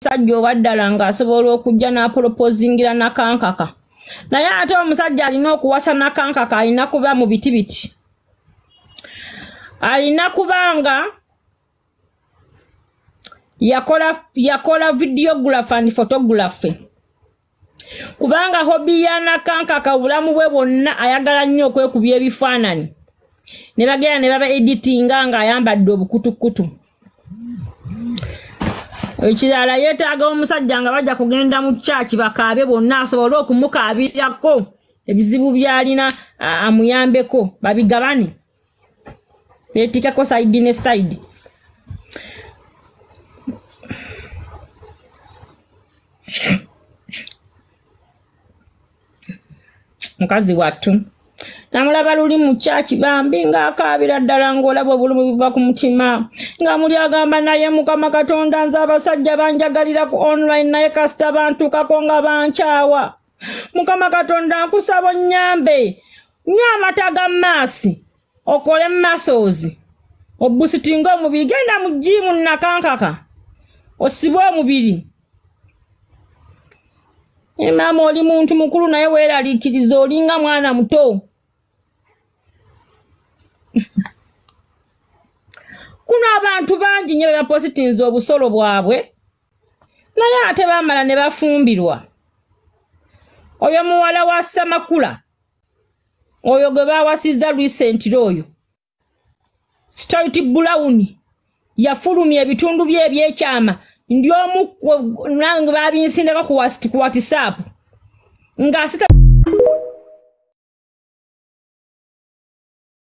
omusajja oba ddala ng'asobola okujja n'apolopozingira nakankaka naye ate omusajja alina okuwasa nakankaka alina kuba mu biti biti alina kubanga yakola yakola videograph and photographe kubanga hobi ya nakankaka obulamu bwe bwonna ayagala nnyo okwekubya ebifaananyi ne bagenda ne baba editinga ng'ayambadde obukutukutu ekirala yeetaaga omusajja nga bajja kugenda mu kyaki bakaabe bonna asobole okumukaabirako ebizibu byalina amuyambeko babigabane beetikeko saidi ne saidi mukazi wattu namulaba luli mu kyaki bambi ng'akaabira ddala ng'olaba obulumi buva ku mutima nga muli agamba naye mukama katonda nze abasajja banjagalira ku online naye kasita bantuukako nga bankyawa mukama katonda nkusaba onnyambe nnywa amata ga maasi okole mumasozi obusitinga omubiri genda mu jiimu nnakankaka osibe omubiri emaama oli muntu mukulu naye weeraliikiriza olinga mwana muto kuno abantu bangi nnyo bebapositinza obusolo bwabwe naye ate baamala ne bafumbirwa oyo muwala wa samakula oyo gwe baawasizza lwisentiro oyo stoit bulawuni yafulumya ebitundu bye ebyekyama ndi omu nange baabinsindakakuwatisaapu ngaasita